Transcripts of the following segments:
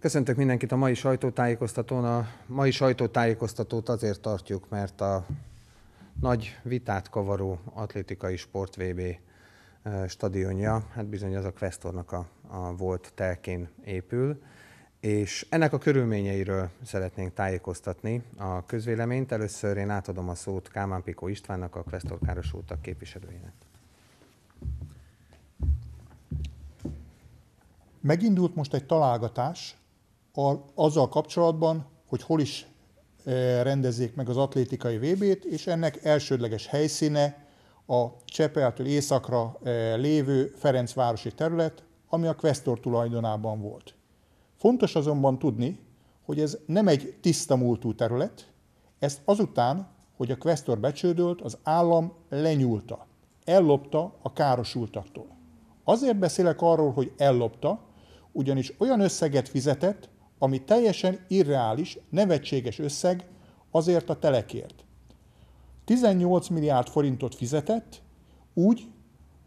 Köszöntök mindenkit a mai sajtótájékoztatón. A mai sajtótájékoztatót azért tartjuk, mert a nagy vitát kavaró atlétikai sport VB eh, stadionja, hát bizony az a Questornak a, a volt telkén épül, és ennek a körülményeiről szeretnénk tájékoztatni a közvéleményt. Először én átadom a szót Kálmán Pikó Istvánnak, a Questor Káros útak képviselőjének. Megindult most egy találgatás a, azzal kapcsolatban, hogy hol is e, rendezzék meg az atlétikai VB-t, és ennek elsődleges helyszíne a Csepeltől északra e, lévő Ferencvárosi terület, ami a Questor tulajdonában volt. Fontos azonban tudni, hogy ez nem egy tiszta múltú terület, ezt azután, hogy a Questor becsődölt, az állam lenyúlta, ellopta a károsultaktól. Azért beszélek arról, hogy ellopta, ugyanis olyan összeget fizetett, ami teljesen irreális, nevetséges összeg azért a telekért. 18 milliárd forintot fizetett, úgy,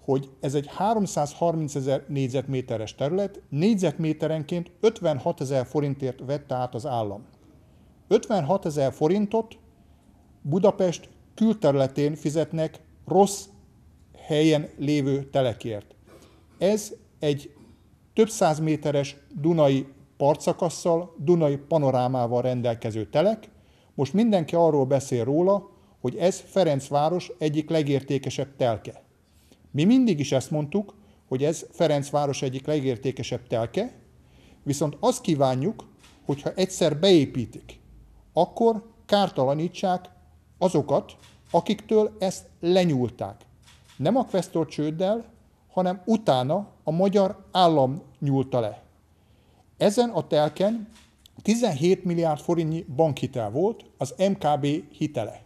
hogy ez egy 330 ezer négyzetméteres terület, négyzetméterenként 56 ezer forintért vette át az állam. 56 ezer forintot Budapest külterületén fizetnek rossz helyen lévő telekért. Ez egy több száz méteres Dunai partszakasszal, Dunai panorámával rendelkező telek, most mindenki arról beszél róla, hogy ez Ferencváros egyik legértékesebb telke. Mi mindig is ezt mondtuk, hogy ez Ferencváros egyik legértékesebb telke, viszont azt kívánjuk, hogyha egyszer beépítik, akkor kártalanítsák azokat, akiktől ezt lenyúlták. Nem a Questor csőddel, hanem utána a magyar állam nyúlta le. Ezen a telken 17 milliárd forintnyi bankhitel volt az MKB hitele.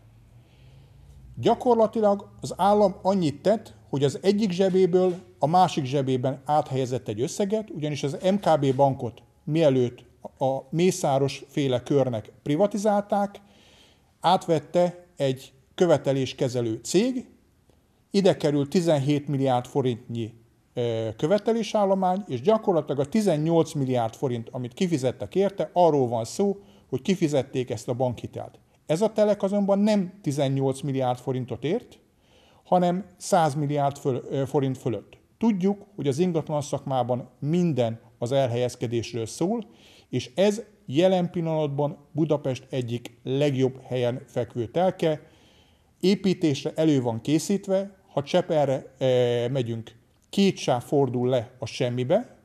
Gyakorlatilag az állam annyit tett, hogy az egyik zsebéből a másik zsebében áthelyezett egy összeget, ugyanis az MKB bankot mielőtt a Mészáros féle körnek privatizálták, átvette egy követeléskezelő cég, ide került 17 milliárd forintnyi E, követelésállomány, és gyakorlatilag a 18 milliárd forint, amit kifizettek érte, arról van szó, hogy kifizették ezt a bankhitelt. Ez a telek azonban nem 18 milliárd forintot ért, hanem 100 milliárd föl, e, forint fölött. Tudjuk, hogy az ingatlan szakmában minden az elhelyezkedésről szól, és ez jelen pillanatban Budapest egyik legjobb helyen fekvő telke. Építésre elő van készítve, ha Cseperre e, megyünk két sáv fordul le a semmibe,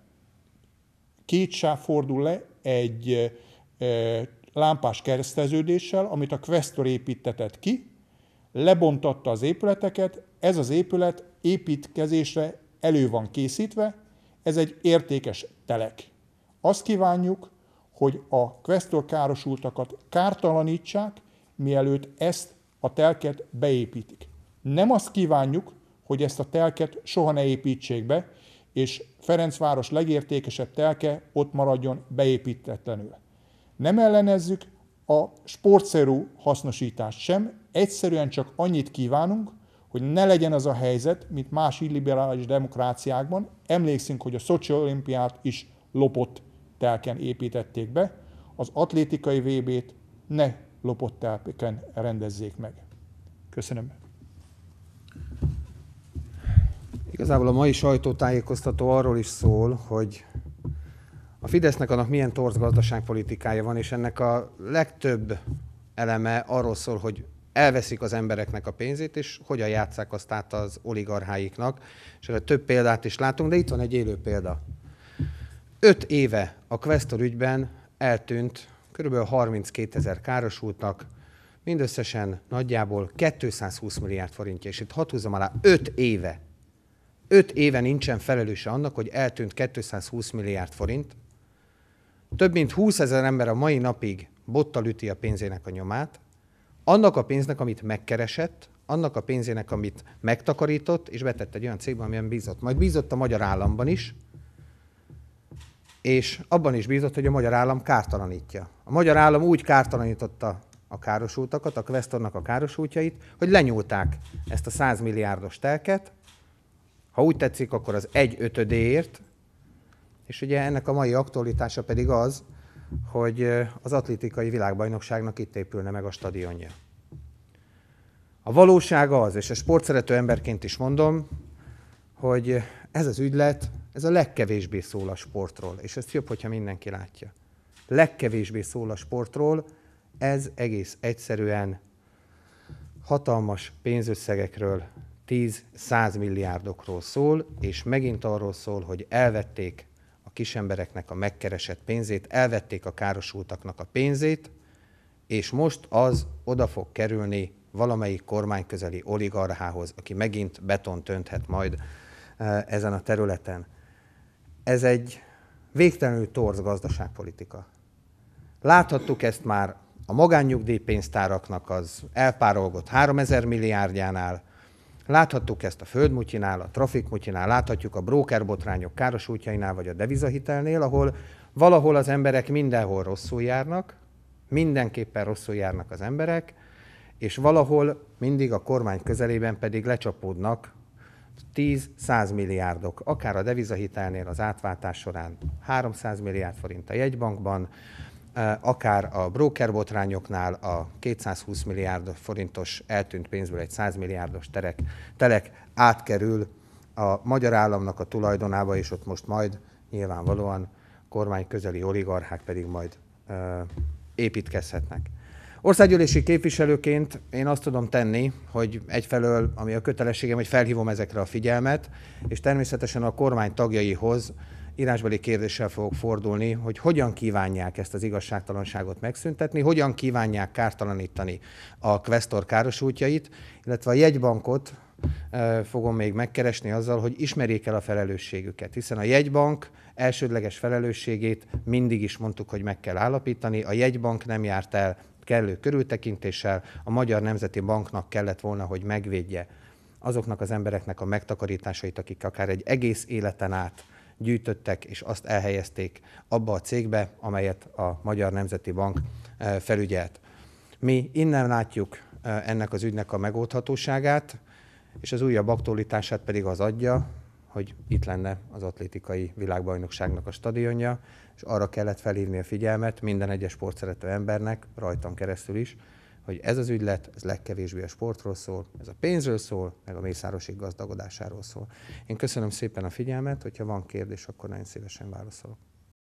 két sáv fordul le egy lámpás kereszteződéssel, amit a Questor építetett ki, lebontatta az épületeket, ez az épület építkezésre elő van készítve, ez egy értékes telek. Azt kívánjuk, hogy a Questor károsultakat kártalanítsák, mielőtt ezt a telket beépítik. Nem azt kívánjuk, hogy ezt a telket soha ne építsék be, és Ferencváros legértékesebb telke ott maradjon beépítetlenül. Nem ellenezzük a sportszerű hasznosítást sem, egyszerűen csak annyit kívánunk, hogy ne legyen az a helyzet, mint más illiberális demokráciákban. Emlékszünk, hogy a Szocsi olimpiát is lopott telken építették be, az atlétikai VB-t ne lopott telken rendezzék meg. Köszönöm. Igazából a mai sajtótájékoztató arról is szól, hogy a Fidesznek annak milyen torz gazdaságpolitikája van, és ennek a legtöbb eleme arról szól, hogy elveszik az embereknek a pénzét, és hogyan játszák azt át az oligarcháiknak. És erre több példát is látunk, de itt van egy élő példa. Öt éve a Questor ügyben eltűnt kb. 32 ezer károsultnak, mindösszesen nagyjából 220 milliárd forintja, és itt hat húzom alá, 5 éve öt éve nincsen felelőse annak, hogy eltűnt 220 milliárd forint, több mint 20 ezer ember a mai napig bottal üti a pénzének a nyomát, annak a pénznek, amit megkeresett, annak a pénzének, amit megtakarított, és betett egy olyan cégbe, amilyen bízott. Majd bízott a magyar államban is, és abban is bízott, hogy a magyar állam kártalanítja. A magyar állam úgy kártalanította a károsultakat, a Questornak a károsultjait, hogy lenyúlták ezt a 100 milliárdos telket, ha úgy tetszik, akkor az egy ötödéért, és ugye ennek a mai aktualitása pedig az, hogy az atlétikai világbajnokságnak itt épülne meg a stadionja. A valóság az, és a sportszerető emberként is mondom, hogy ez az ügylet, ez a legkevésbé szól a sportról, és ezt jobb, hogyha mindenki látja. Legkevésbé szól a sportról, ez egész egyszerűen hatalmas pénzösszegekről 10-100 milliárdokról szól, és megint arról szól, hogy elvették a kisembereknek a megkeresett pénzét, elvették a károsultaknak a pénzét, és most az oda fog kerülni valamelyik kormányközeli oligarchához, aki megint beton tönthet majd e, ezen a területen. Ez egy végtelenül torz gazdaságpolitika. Láthattuk ezt már a magánnyugdíjpénztáraknak az elpárolgott 3000 milliárdjánál, Láthattuk ezt a földmutyinál, a trafikmutyinál, láthatjuk a brókerbotrányok káros útjainál, vagy a devizahitelnél, ahol valahol az emberek mindenhol rosszul járnak, mindenképpen rosszul járnak az emberek, és valahol mindig a kormány közelében pedig lecsapódnak 10-100 milliárdok, akár a devizahitelnél az átváltás során 300 milliárd forint a jegybankban, Eh, akár a broker botrányoknál a 220 milliárd forintos eltűnt pénzből egy 100 milliárdos terek, telek átkerül a magyar államnak a tulajdonába, és ott most majd nyilvánvalóan kormány közeli oligarchák pedig majd ö, eh, építkezhetnek. Országgyűlési képviselőként én azt tudom tenni, hogy egyfelől, ami a kötelességem, hogy felhívom ezekre a figyelmet, és természetesen a kormány tagjaihoz írásbeli kérdéssel fogok fordulni, hogy hogyan kívánják ezt az igazságtalanságot megszüntetni, hogyan kívánják kártalanítani a Questor útjait, illetve a jegybankot fogom még megkeresni azzal, hogy ismerjék el a felelősségüket, hiszen a jegybank elsődleges felelősségét mindig is mondtuk, hogy meg kell állapítani, a jegybank nem járt el kellő körültekintéssel, a Magyar Nemzeti Banknak kellett volna, hogy megvédje azoknak az embereknek a megtakarításait, akik akár egy egész életen át gyűjtöttek, és azt elhelyezték abba a cégbe, amelyet a Magyar Nemzeti Bank eh, felügyelt. Mi innen látjuk eh, ennek az ügynek a megoldhatóságát, és az újabb aktualitását pedig az adja, hogy itt lenne az atlétikai világbajnokságnak a stadionja, és arra kellett felhívni a figyelmet minden egyes sportszerető embernek, rajtam keresztül is, hogy ez az ügylet, ez legkevésbé a sportról szól, ez a pénzről szól, meg a mészárosig gazdagodásáról szól. Én köszönöm szépen a figyelmet, hogyha van kérdés, akkor nagyon szívesen válaszolok.